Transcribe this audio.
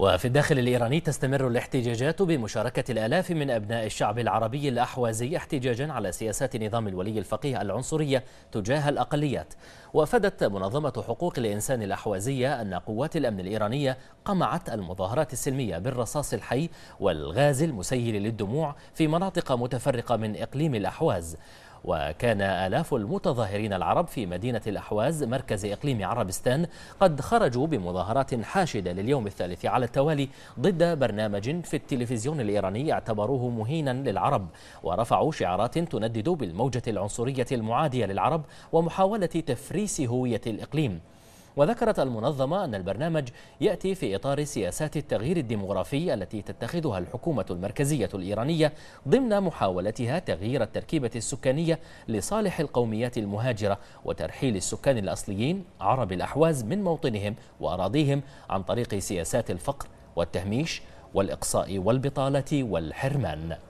وفي الداخل الإيراني تستمر الاحتجاجات بمشاركة الآلاف من أبناء الشعب العربي الأحوازي احتجاجا على سياسات نظام الولي الفقيه العنصرية تجاه الأقليات وأفادت منظمة حقوق الإنسان الأحوازية أن قوات الأمن الإيرانية قمعت المظاهرات السلمية بالرصاص الحي والغاز المسيل للدموع في مناطق متفرقة من إقليم الأحواز وكان آلاف المتظاهرين العرب في مدينة الأحواز مركز إقليم عربستان قد خرجوا بمظاهرات حاشدة لليوم الثالث على التوالي ضد برنامج في التلفزيون الإيراني اعتبروه مهينا للعرب ورفعوا شعارات تندد بالموجة العنصرية المعادية للعرب ومحاولة تفريس هوية الإقليم وذكرت المنظمة أن البرنامج يأتي في إطار سياسات التغيير الديمغرافي التي تتخذها الحكومة المركزية الإيرانية ضمن محاولتها تغيير التركيبة السكانية لصالح القوميات المهاجرة وترحيل السكان الأصليين عرب الأحواز من موطنهم وأراضيهم عن طريق سياسات الفقر والتهميش والإقصاء والبطالة والحرمان